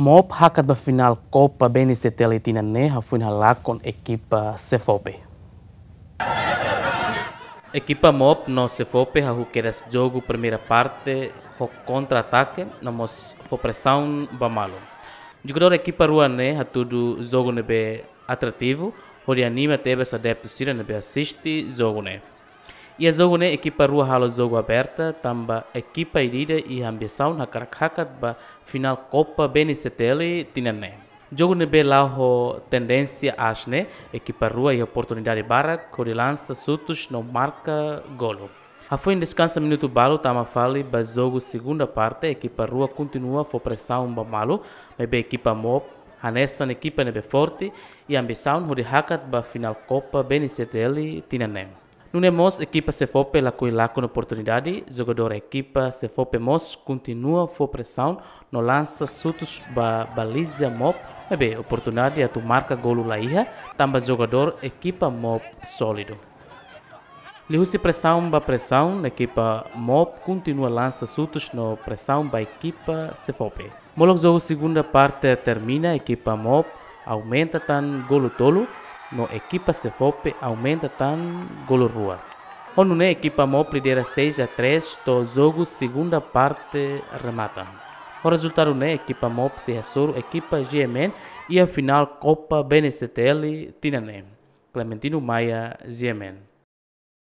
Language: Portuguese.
Mop hakata final Copa BNCT Letina Neha final com equipa Cefope. Equipa MOP no Cefope a queres jogo primeira parte o contra-ataque nós foi pressão ba malo. Jogador equipa Ruané ha tudo jogo nebe atrativo, onde anima teve essa adepto sira nebe assiste jogo ne. E a ne equipa rua halo jogo aberta, tamba equipa irida e ambição na caracacat ba final Copa Benicetele tinane. Jogo ne belau ho tendência asne, equipa rua e oportunidade barra, cori lança sutus não marca golo. A foi em descansa minuto balo, tama fali, ba jogo segunda parte, equipa rua continua fo pressão ba malo, mebe equipa mop Hanessa equipa nebe forte e ambição ho de hakat ba final Copa Benicetele tinane. Nunemos equipa Sefope la cui com oportunidade, jogador equipa Sefope Mos continua for pressão no lança sutos ba baliza Mop, bem oportunidade a tu marca golo laia, tamba jogador equipa Mop sólido. Lihusi pressão ba pressão, na equipa Mop continua lança sutos no pressão ba equipa Sefope. Molok jogo segunda parte termina, equipa Mop aumenta tan golo tolo, no equipa Sefope aumenta tan golo rua. O Nuné equipa Mop lidera 6 a 3 do jogo segunda parte remata. O resultado Nuné é equipa Mop se Soro, equipa GMN e a final Copa BNCTL Tinané. Clementino Maia, GMN.